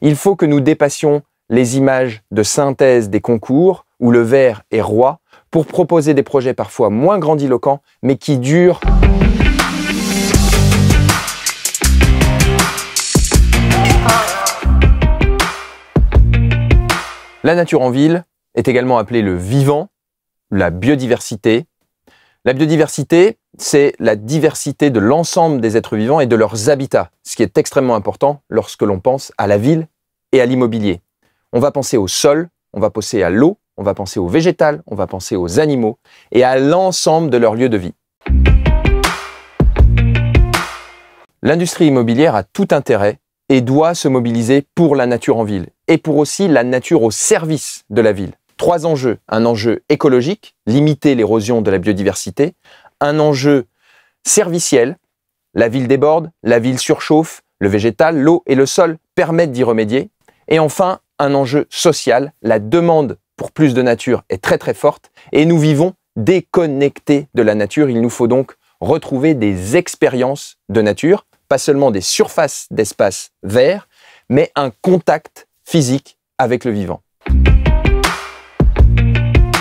Il faut que nous dépassions les images de synthèse des concours, où le vert est roi, pour proposer des projets parfois moins grandiloquents, mais qui durent La nature en ville est également appelée le vivant, la biodiversité, la biodiversité, c'est la diversité de l'ensemble des êtres vivants et de leurs habitats, ce qui est extrêmement important lorsque l'on pense à la ville et à l'immobilier. On va penser au sol, on va penser à l'eau, on va penser aux végétales, on va penser aux animaux et à l'ensemble de leur lieu de vie. L'industrie immobilière a tout intérêt et doit se mobiliser pour la nature en ville et pour aussi la nature au service de la ville trois enjeux. Un enjeu écologique, limiter l'érosion de la biodiversité. Un enjeu serviciel, la ville déborde, la ville surchauffe, le végétal, l'eau et le sol permettent d'y remédier. Et enfin, un enjeu social, la demande pour plus de nature est très très forte et nous vivons déconnectés de la nature. Il nous faut donc retrouver des expériences de nature, pas seulement des surfaces d'espace vert, mais un contact physique avec le vivant.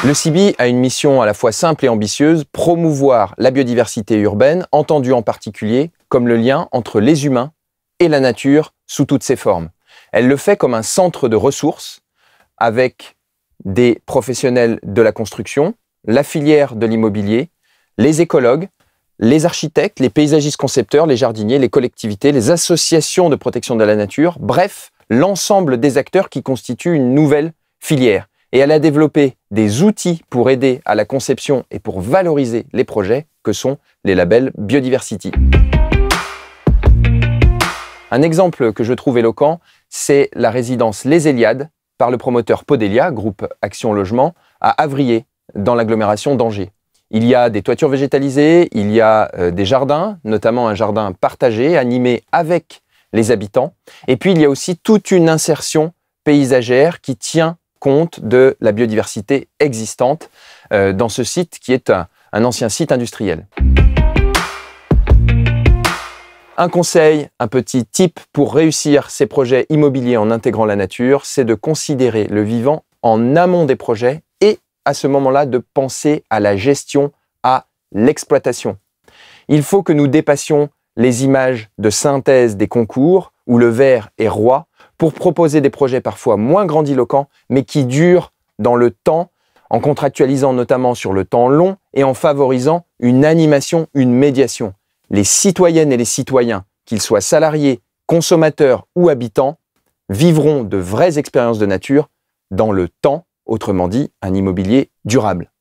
Le CIBI a une mission à la fois simple et ambitieuse, promouvoir la biodiversité urbaine, entendue en particulier comme le lien entre les humains et la nature sous toutes ses formes. Elle le fait comme un centre de ressources avec des professionnels de la construction, la filière de l'immobilier, les écologues, les architectes, les paysagistes concepteurs, les jardiniers, les collectivités, les associations de protection de la nature, bref, l'ensemble des acteurs qui constituent une nouvelle filière et elle a développé des outils pour aider à la conception et pour valoriser les projets que sont les labels Biodiversity. Un exemple que je trouve éloquent, c'est la résidence Les Eliades par le promoteur Podelia, groupe Action Logement, à Avrier, dans l'agglomération d'Angers. Il y a des toitures végétalisées, il y a euh, des jardins, notamment un jardin partagé, animé avec les habitants. Et puis il y a aussi toute une insertion paysagère qui tient compte de la biodiversité existante euh, dans ce site qui est un, ancien site industriel. Un conseil, un petit tip pour réussir ces projets immobiliers en intégrant la nature, c'est de considérer le vivant en amont des projets et à ce moment-là de penser à la gestion, à l'exploitation. Il faut que nous dépassions les images de synthèse des concours où le vert est roi pour proposer des projets parfois moins grandiloquents, mais qui durent dans le temps, en contractualisant notamment sur le temps long et en favorisant une animation, une médiation. Les citoyennes et les citoyens, qu'ils soient salariés, consommateurs ou habitants, vivront de vraies expériences de nature dans le temps, autrement dit un immobilier durable.